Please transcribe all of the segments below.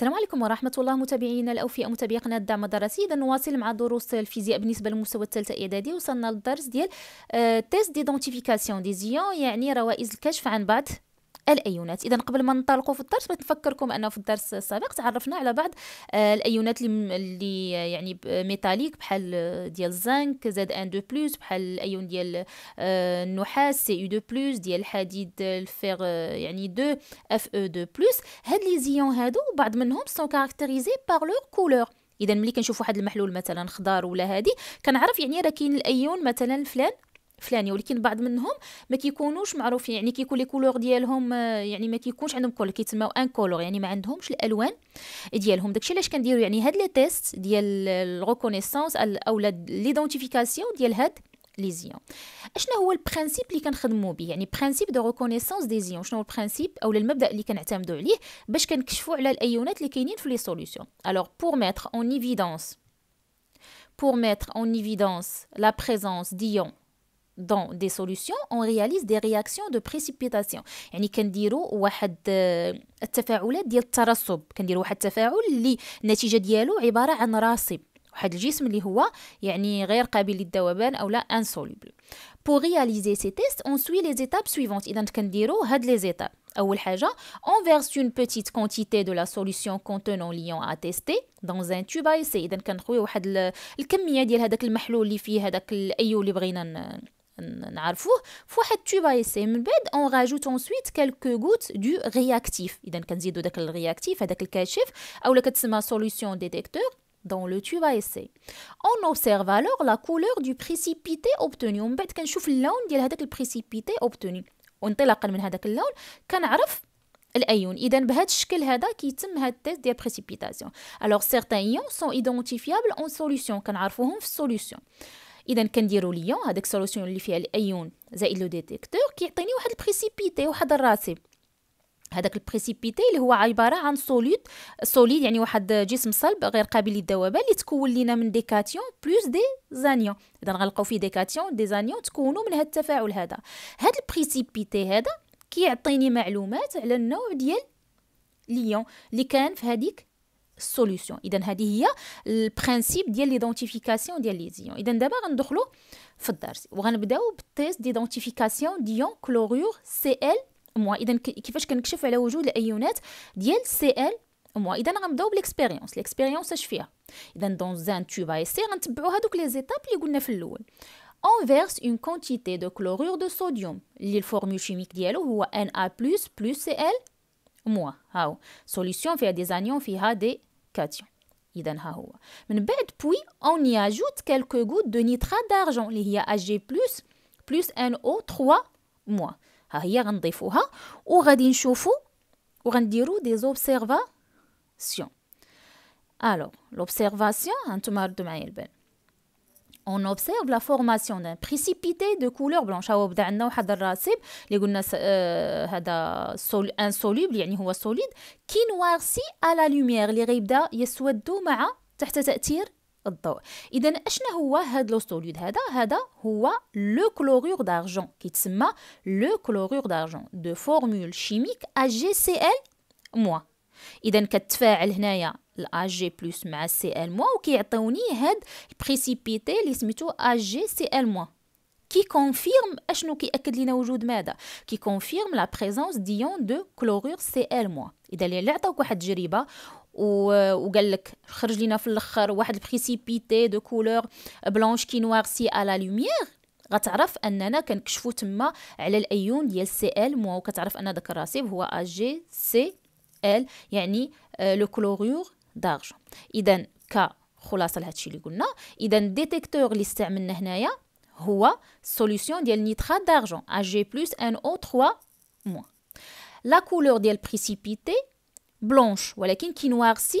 السلام عليكم ورحمة الله متابعينا الأوفياء متابعي قناة الدعم الدراسي إذا نواصل مع دروس الفيزياء بالنسبة للمستوى الثالث إعدادي وصلنا للدرس ديال تيست ديدونتيفيكاسيون دي زيون يعني روائز الكشف عن بعض الايونات اذا قبل ما ننطلقوا في الدرس نفكركم انه في الدرس السابق تعرفنا على بعض آه، الايونات اللي يعني ميتاليك بحال آه، ديال الزنك زاد ان دو بلوس بحال الايون ديال آه، النحاس سي او دو بلوس ديال الحديد الفيغ يعني دو اف او دو بلوس هاد لي زيون هادو بعض منهم سون كاركتيريزي بار لو كولور اذا ملي كنشوف واحد المحلول مثلا خضار ولا هادي كنعرف يعني راه كاين الايون مثلا فلان فلاني ولكن بعض منهم ما كيكونوش معروفين يعني كيكون لي كولور ديالهم آه، يعني ما كيكونش عندهم كولور كيتسموا ان كولور يعني ما عندهمش الالوان ديالهم داكشي علاش كنديروا يعني هاد لي تيست ديال الريكونيسونس او ليدونتيفيكاسيون ديال هاد لي زيون اشنا هو البرانسيب اللي كنخدموا به يعني برانسيب دو ريكونيسونس دي زيون شنو هو البرانسيب او المبدا اللي كنعتمدوا عليه باش كنكشفوا على الايونات اللي كاينين في لي سوليوشن الوغ بور ميتر اون ايفيدونس pour mettre en évidence la présence d'ions dans des solutions, on réalise des réactions de précipitation. يعني كنديروا واحد التفاعلات ديال الترسب، كنديروا واحد التفاعل اللي النتيجه ديالو عباره عن راسب. واحد الجسم اللي هو يعني غير قابل للذوبان او لا انسولوبل pour réaliser ces tests on suit les étapes suivantes اذا كنديروا هاد لي étapes اول حاجه on verse une petite quantité de la solution contenant l'ion à tester dans un tube à essai اذا كنخوي واحد الكميه ديال هذاك المحلول اللي فيه هذاك الايو اللي بغينا نعرفوه فواحد سي من بعد اون راجوت اونسويت كالكو غوت دو رياكتيف اذا كنزيدو داك الرياكتيف هذاك الكاشف اولا كتسمى سوليسيون ديتيكتور dans le tube à essai. On observe alors la couleur du précipité obtenu. ومن بعد كنشوف اللون ديال هذاك البريسيبيتي اوبتوني وانطلاقا من هذاك اللون كنعرف الايون اذا بهذا الشكل هذا كيتم هاد التيست ديال بريسيبيتاسيون الوغ سيرتان ايون سون ايدونتيفيابل اون سوليسيون كنعرفوهم في السوليسيون اذا كنديرو ليون هذاك سولوسيون اللي فيها الايون زائد لو ديتيكتور كيعطيني واحد البريسيبيتي واحد الراسب هذاك البريسيبيتي اللي هو عباره عن سوليد سوليد يعني واحد جسم صلب غير قابل للذوبان اللي تكون لينا من دي كاتيون بلوس دي زانيون اذا غنلقاو فيه دي كاتيون دي زانيون تكونوا من هذا التفاعل هذا هذا البريسيبيتي هذا كيعطيني معلومات على النوع ديال ليون اللي كان في هذيك solution. idem, cest à le principe de l'identification des ions. idem, d'abord, on entre là, dans le cours. on va le faire un test d'identification d'ions chlorure Cl moins. idem, qui fait que nous kifferons là aujourd'hui les Cl moins. idem, on a une double expérience. l'expérience se fait. idem, dans un tube à essai, on fait les étapes les plus simples. on verse une quantité de chlorure de sodium. la formule chimique d'ello est Na plus plus Cl la solution vers des ions qui ont des Quatrième. Iden haoua. Mais peut-être puis on y ajoute quelques gouttes de nitrate d'argent, les hiagé plus plus NO3 moins. Ahiya grandifouha. Ou gardin choufou. Ou grandirou des observations. Alors, l'observation en termes de manière on observe la formation d'un précipité de couleur blanche au bord d'un noyau d'atome les gones à euh, sol insoluble yannick ou solide qui noircit à la lumière les gribda y est soudeux ma teinte à tirer idem à chenoua à des solides hadda hadda le chlorure d'argent qui tma le chlorure d'argent de formule chimique agcl moins idem que le fag الاجي بلس مع سي ال موان وكيعطيوني هاد البريسيبيتي اللي سميتو اجي سي ال موان كي كونفيرم اشنو كياكد لينا وجود ماذا كي كونفيرم لا بريزونس ديون دو كلورور سي ال موان اذا اللي عطاوك واحد التجربه وقال لك خرج لينا في الاخر واحد البريسيبيتي دو كولور بلونش كي نوارسي على لوميير غتعرف اننا كنكشفوا تما على الايون ديال سي ال مو وكتعرف ان داك الرصيب هو اجي سي ال يعني لو euh, كلوريور d'argent. إذا ك خلاصة لهادشي اللي قلنا إذا الديتيكتور اللي استعملنا هنايا هو AG plus NO3 La couleur ديال précipité blanche ولكن qui si,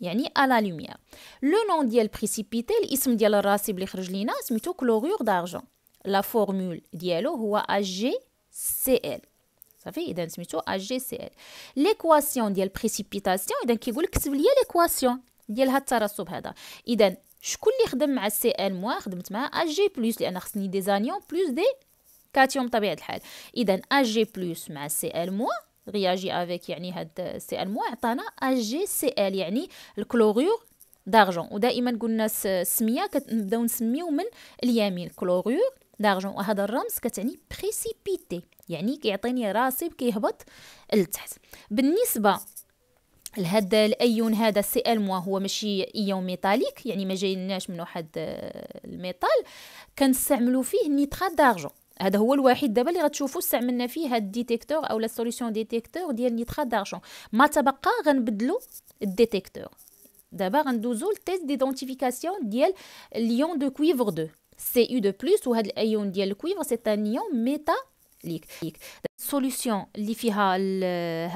yani à la lumière. Le nom ديال précipité الاسم ديال الراسب اللي خرج chlorure d'argent. La formule ديالو هو AgCl. صافي اذا سميتو ا جي سي ال ليكواسيون ديال بريسيبيتاسيون اذا كيقول لك كتب لي ليكواسيون ديال هاد الترسب هذا اذا شكون اللي خدم مع سي ال موا خدمت مع ا جي بلس لان خصني دي زانيون بلس دي كاتيون بطبيعه الحال اذا ا جي بلس مع سي ال موا رياجي افيك يعني هاد سي ال موا عطانا ا جي سي ال يعني الكلوريور دارجون ودائما قلنا السميه كنبداو نسميو من اليمين كلوريور دارجون وهذا الرمز كتعني بريسيبيتي يعني كيعطيني راسي كيهبط لتحت بالنسبه لهذا الايون هذا سي ال موا هو ماشي ايون ميتاليك يعني ما جايناش من واحد الميتال كنستعملو فيه النيترات دارجون هذا هو الوحيد دابا اللي غتشوفوا استعملنا فيه هاد الديتيكتور او لا سوليسيون ديتيكتور ديال نيترات دارجون ما تبقى غنبدلو الديتيكتور دابا غندوزو للتيست ديدونتيفيكاسيون ديال ليون دو كويفر 2 سي يو دو بلس وهاد الايون ديال الكويفر سي ان ايون ميتا ليك ليك السوليسيون اللي فيها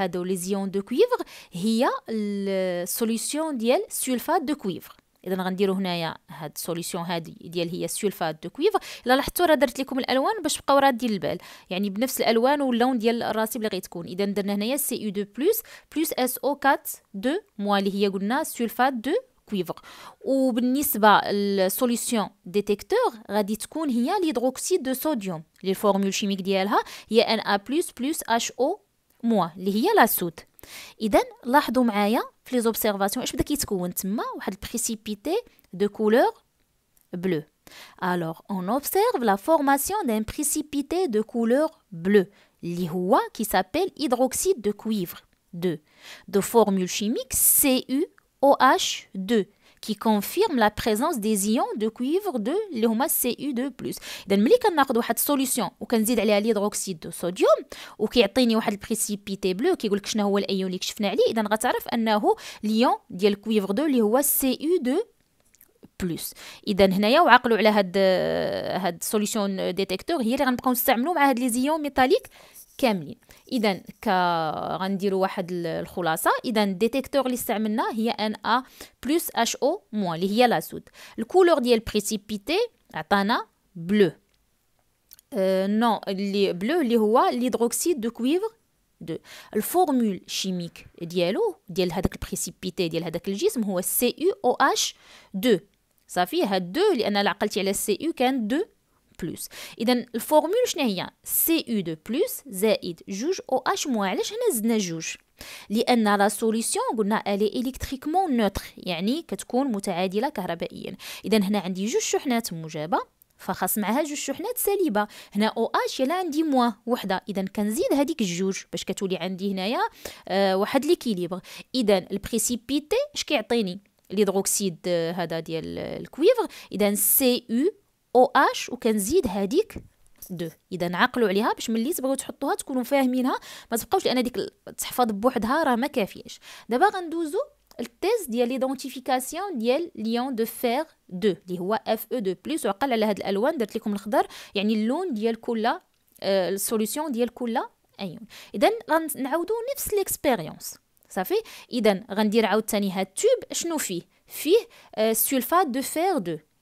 هادو لي زيون دو كويفر هي السوليوشن ديال سولفات دو كويفر اذا غنديروا هنايا هاد السوليسيون هادي ديال هي السولفات دو كويفر الا لاحظتوا راه درت لكم الالوان باش تبقاو رادين البال يعني بنفس الالوان واللون ديال الراسب اللي غيتكون اذا درنا هنايا سي او دو بلس بلس اس او 4 دو موا اللي هي قلنا سولفات دو ou bienisba la solution détecteur raditcoun il y a l'hydroxyde de sodium. la formule chimique d'ella est Na plus plus HO moins. il y a la soute. idem l'adomagia. les observations expliquent que nous on précipité de couleur bleu. alors on observe la formation d'un précipité de couleur bleu. qui s'appelle hydroxyde de cuivre 2 de formule chimique Cu OH2 qui confirme la présence des ions de cuivre de اللي هما Cu2+. اذا ملي كناخذ واحد السوليسيون وكنزيد عليها الهيدروكسيد دو صوديوم وكيعطيني واحد البريسيبيتي بلو كيقول لك شنو هو الايون اللي كشفنا عليه اذا غتعرف انه ليون ديال كويفر 2 اللي هو Cu2 بلوس اذا هنايا وعقلوا على هاد هاد سوليسيون ديتيكتور هي اللي غنبقاو نستعملوا مع هاد لي زيون ميتاليك كاملين اذا ك غنديروا واحد الخلاصه اذا الديتيكتور اللي استعملنا هي ان ا بلس اش او موان اللي هي لازود الكولور ديال بريسيبيتي عطانا بلو أه نو اللي بلو اللي هو ليدروكسيد دو كويفر دو الفورمول شيميك ديالو ديال هذاك البريسيبيتي ديال هذاك الجسم هو سي او اش 2 صافي هاد دو لان عقلتي على سي او كان 2 بلوس اذا الفورمول شنو هي سي او دو بلوس زائد جوج او اش موان علاش هنا زدنا جوج لان لا سوليسيون قلنا الي الكتريكمون نوتر يعني كتكون متعادله كهربائيا اذا هنا عندي جوج شحنات موجبه فخاص معها جوج شحنات سالبه هنا او اش يلا عندي موا وحده اذا كنزيد هذيك الجوج باش كتولي عندي هنايا آه واحد ليكيليبر اذا البريسيبيتي اش كيعطيني ليدروكسيد هذا ديال الكويفر اذا سي او او اش وكنزيد هذيك دو اذا عقلوا عليها باش ملي تبغيو تحطوها تكونوا فاهمينها ما تبقاوش لان ديك تحفظ بوحدها راه ما كافياش دابا غندوزو التيز ديال ليدونتيفيكاسيون ديال ليون دو فير دو اللي هو اف او دو بلس وعقل على هاد الالوان درت لكم الخضر يعني اللون ديال كل آه، السوليسيون ديال كل ايون اذا غنعاودو نفس ليكسبيريونس صافي اذا غندير عاوتاني هاد التوب شنو فيه فيه سولفات دو فير دو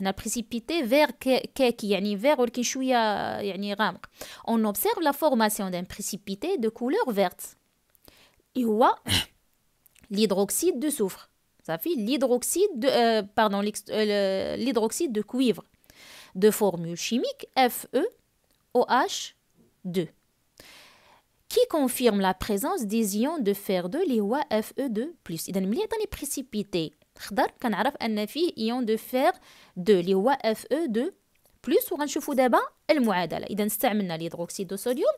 هنا بريسيبيتي فير كاكي يعني فير ولكن شويه يعني غامق اون اوبسيرف لا فورماسيون l'hydroxyde de soufre. Ça fait l'hydroxyde de, euh, pardon, euh, l'hydroxyde de cuivre. De formule chimique FeOH2. Qui confirme la présence des ions de fer 2, les FE2+. Il y les précipités خضر كنعرف ان فيه ايون دو فير دو اللي هو اف او دو بلس وغنشوفوا دابا المعادله اذا استعملنا الهيدروكسيد دو صوديوم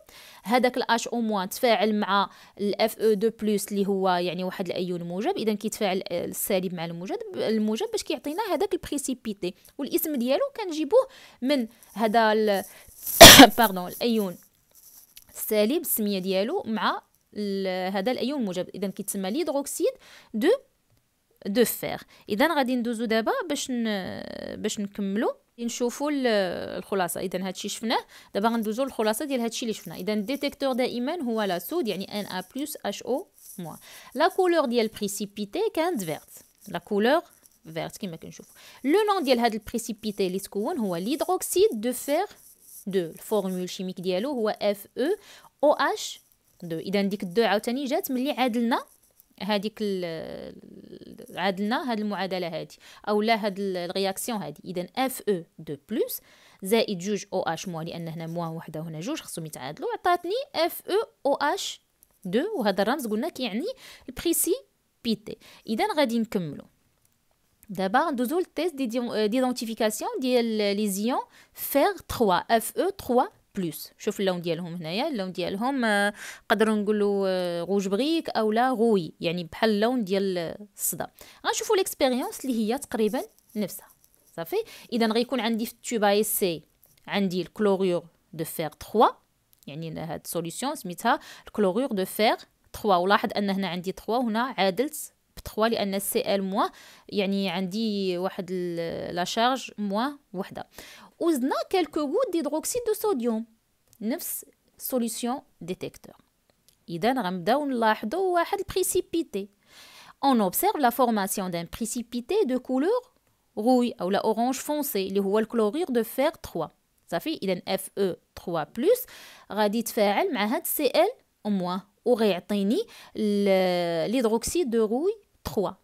هذاك الاش او موان تفاعل مع الاف او دو بلس اللي هو يعني واحد الايون موجب اذا كيتفاعل السالب مع الموجب الموجب باش كيعطينا هذاك البريسيبيتي والاسم ديالو كنجيبوه من هذا باردون الايون السالب السميه ديالو مع هذا الايون الموجب اذا كيتسمى الهيدروكسيد دو دو فير اذا غادي ندوزو دابا باش ن... باش نكملو نشوفوا الخلاصه اذا هادشي شفناه دابا غندوزو للخلاصه ديال هادشي اللي شفنا اذا الديتيكتور دائما هو لا سود يعني ان ا بلس اش او موان لا كولور ديال بريسيبيتي كانت فيرت لا كولور فيرت كما كنشوف لو نون ديال هاد البريسيبيتي اللي تكون هو ليدروكسيد دو فير دو الفورمول الشيميك ديالو هو اف او او اش دو اذا ديك الدو عاوتاني جات ملي عادلنا هذيك عادلنا هاد المعادله هادي او لا هاد الرياكسيون هادي اذا اف او دو بلس زائد جوج او اش موان لان هنا موان وحده وهنا جوج خصهم يتعادلوا عطاتني اف او او اش دو وهذا الرمز قلنا كيعني البريسي بيتي اذا غادي نكملو دابا ندوزو للتيست ديدونتيفيكاسيون ديال لي زيون فيغ 3 اف او 3 بلوس شوف اللون ديالهم هنايا اللون ديالهم نقدروا آه، نقولوا غوج آه، بغيك او لا غوي يعني بحال اللون ديال الصدى غنشوفوا ليكسبيريونس اللي هي تقريبا نفسها صافي اذا غيكون عندي في اي سي عندي الكلوريور دو فير 3 يعني هاد سوليسيون سميتها الكلوريور دو فير 3 ولاحظ ان هنا عندي 3 وهنا عادلت ب 3 لان سي ال موان يعني عندي واحد لا شارج موان وحده a quelques gouttes d'hydroxyde de sodium. نفس solutions détecteurs. précipité. On observe la formation d'un précipité de couleur rouille ou la orange foncé le chlorure chlorure de fer 3. Ça fait Fe3+ غادي يتفاعل مع هاد Cl- وغيعطيني l'hydroxyde de rouille 3.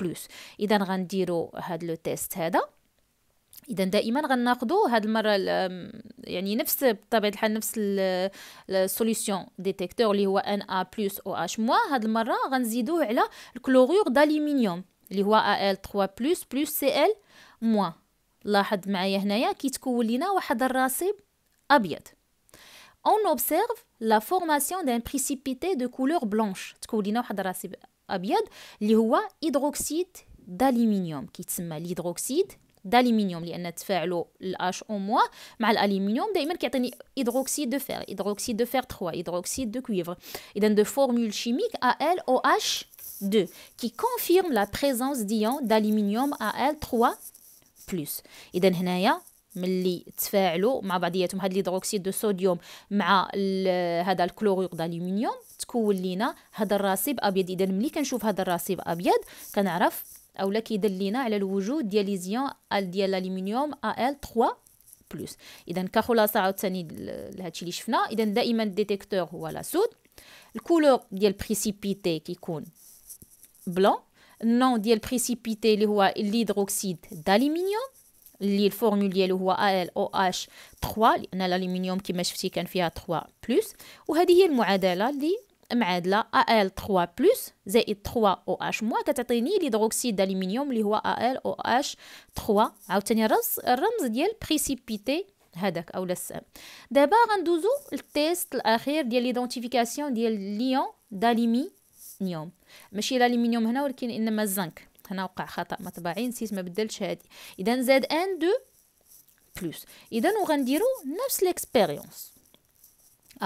بلوس اذا غنديرو هاد لو تيست هذا اذا دائما غناخذوا هاد المره يعني نفس بطبيعه الحال نفس السوليسيون ديتيكتور اللي هو ان ا بلس او اش موا هاد المره غنزيدوه على الكلوريور دالومنيوم اللي هو ال 3 بلس بلس سي ال موا لاحظ معايا هنايا كيتكون لينا واحد الرصيب ابيض اون اوبسيرف لا فورماسيون دان بريسيبيتي دو كولور بلونش تكون لينا واحد الرصيب Abiyad, il y a hydroxyde d'aluminium qui s'appelle hydroxyde d'aluminium. Il y a un hydroxyde de fer, hydroxyde de fer 3, hydroxyde de cuivre. Il de formule chimique ALOH2 qui confirme la présence d'ion d'aluminium AL3. Il y ملي تفاعلوا مع بعضياتهم هاد الهيدروكسيد دو صوديوم مع هذا الكلوريد دالومنيوم تكون لينا هذا الرصيب ابيض اذا ملي كنشوف هذا الرصيب ابيض كنعرف اولا كيدل لينا على الوجود ديال ليزيون ديال الالومنيوم ال 3 بلس اذا كخلاصه عاوتاني لهادشي اللي شفنا اذا دائما الديتيكتور هو لا سود الكولور ديال بريسيبيتي كيكون بلون النون ديال بريسيبيتي اللي هو الهيدروكسيد دالومنيوم اللي الفورمول ديالو هو ال او اش 3 لان الالومنيوم كما شفتي كان فيها 3 بلس وهذه هي المعادله اللي معادله ال 3 بلس زائد 3 او اش موا كتعطيني ليدروكسيد دالومنيوم اللي هو ال او اش 3 عاوتاني الرمز الرمز ديال بريسيبيتي هذاك اولا السام دابا غندوزو للتيست الاخير ديال ليدونتيفيكاسيون ديال ليون دالومنيوم ماشي الالومنيوم هنا ولكن انما الزنك وقع خطا مطبعي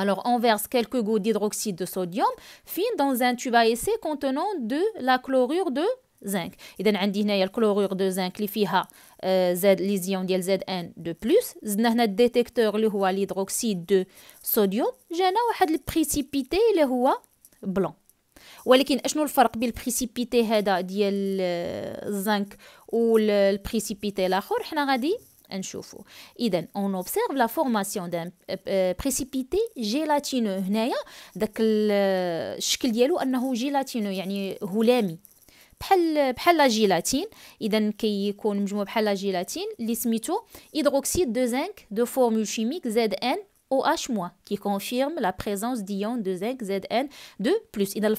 Alors, on verse quelques gouttes d'hydroxyde de sodium dans un tube à essai contenant de la chlorure de zinc. on عندي هنايا الكلورور دو zinc اللي فيها زاد de Zn ان دو زدنا هنا الديتيكتور اللي de sodium. دو صوديوم جانا ولكن اشنو الفرق بين البريسيبيتي هذا ديال آه، الزنك والبريسيبيتي الاخر حنا غادي نشوفوا اذا اون اوبسيرف لا فورماسيون د بريسيبيتي جيلاتينو هنايا داك آه، الشكل ديالو انه جيلاتينو يعني هلامي بحال بحال لا جيلاتين اذا كيكون كي مجموع بحال لا جيلاتين اللي سميتو هيدروكسيد دو زنك دو فورمول كيميك زد ان OH- qui confirme la présence d'ion de zinc Zn2+. Donc, la différence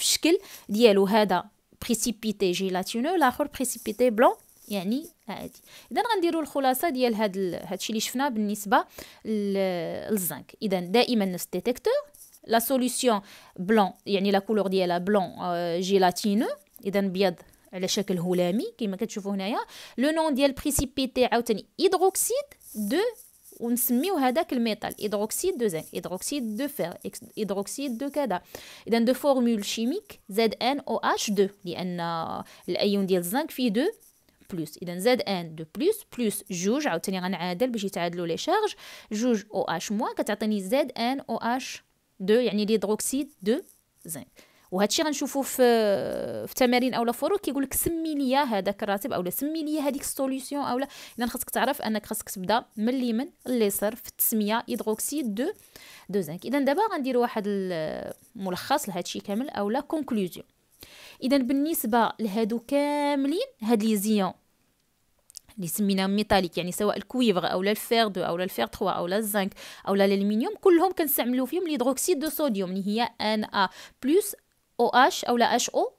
ici, c'est la forme d'un précipité gélatineux et de l'autre précipité blanc. Donc, on va dire la conclusion de ce que nous avons vu par rapport au zinc. Donc, on a détecteur, la solution blanc, cest à la couleur de blanc euh, gélatineux, donc blanc à la forme de houlamie, comme vous le nom de la précipité, c'est l'hydroxyde de ونسميو هذاك الميتال هيدروكسيد دو زين هيدروكسيد دو فير هيدروكسيد دو كذا اذا دو فورمول شيميك زد ان او اتش 2 لان الايون ديال الزنك فيه دو بلوس اذا زد ان دو بلوس بلوس جوج عاوتاني غنعادل باش يتعادلوا لي شارج جوج او اش موان كتعطيني زد ان او اش دو يعني ليدروكسيد دو زنك وهذا الشيء غنشوفوه في في تمارين اولا فورو كيقول لك سمي لي هذاك الراتب اولا سمي لي هذيك السوليسيون اولا اذا خاصك تعرف انك خاصك تبدا من اليمين لليسر في التسميه هيدروكسيد دو دو زنك اذا دابا غندير واحد الملخص لهذا الشيء كامل اولا كونكلوزيون اذا بالنسبه لهادو كاملين هاد لي زيون اللي سمينا ميتاليك يعني سواء الكويفر اولا الفير دو اولا الفير 3 اولا الزنك اولا الالمنيوم كلهم كنستعملو فيهم ليدروكسيد دو صوديوم اللي هي ان ا بلس او اش او لا اش او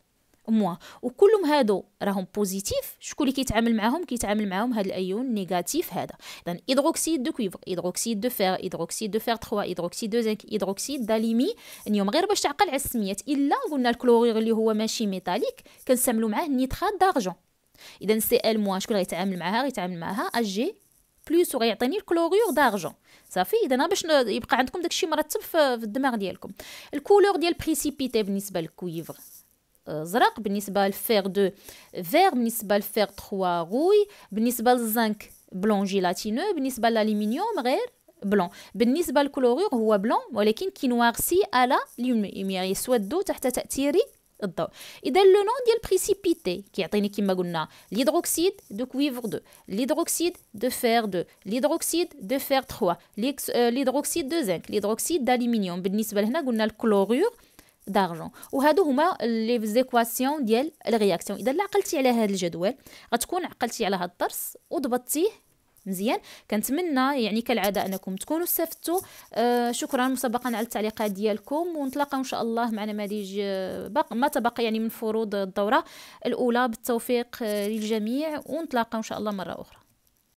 موا وكلهم هادو راهم بوزيتيف شكون اللي كيتعامل معاهم كيتعامل معاهم هاد الايون نيجاتيف هذا اذا هيدروكسيد دو كويفر هيدروكسيد دو فير هيدروكسيد دو فير 3 هيدروكسيد دو زنك هيدروكسيد داليمي اليوم غير باش تعقل على السميات الا قلنا الكلوريغ اللي هو ماشي ميتاليك كنستعملو معاه نيترات دارجون اذا سي ال موان شكون غيتعامل معاها غيتعامل معاها اجي بلوس وغيعطيني الكلوريور دارجون صافي اذا انا باش يبقى عندكم داكشي مرتب في الدماغ ديالكم الكولور ديال بريسيبيتي بالنسبه للكويفر آه، زرق بالنسبه للفير دو فير بالنسبه للفير 3 غوي بالنسبه للزنك بلون جيلاتينو بالنسبه للالومنيوم غير بلون بالنسبه للكلوريور هو بلون ولكن كينوارسي على لوميير يسود تحت تاثير الضوء اذا لو نون ديال بريسيبيتي كيعطيني كما قلنا ليدروكسيد دو كويفر 2 ليدروكسيد دو فير 2 ليدروكسيد دو فير 3 ليدروكسيد دو زنك ليدروكسيد دالومنيوم بالنسبه لهنا قلنا الكلورور دارجون وهادو هما لي زيكواسيون ديال الرياكسيون اذا عقلتي على هذا الجدول غتكون عقلتي على هذا الدرس وضبطتيه مزيان كنتمنى يعني كالعاده انكم تكونوا استفدتوا آه شكرا مسبقا على التعليقات ديالكم ونتلاقاو ان شاء الله مع نماذج آه، ما تبقى يعني من فروض الدوره الاولى بالتوفيق آه، للجميع ونتلاقاو ان شاء الله مره اخرى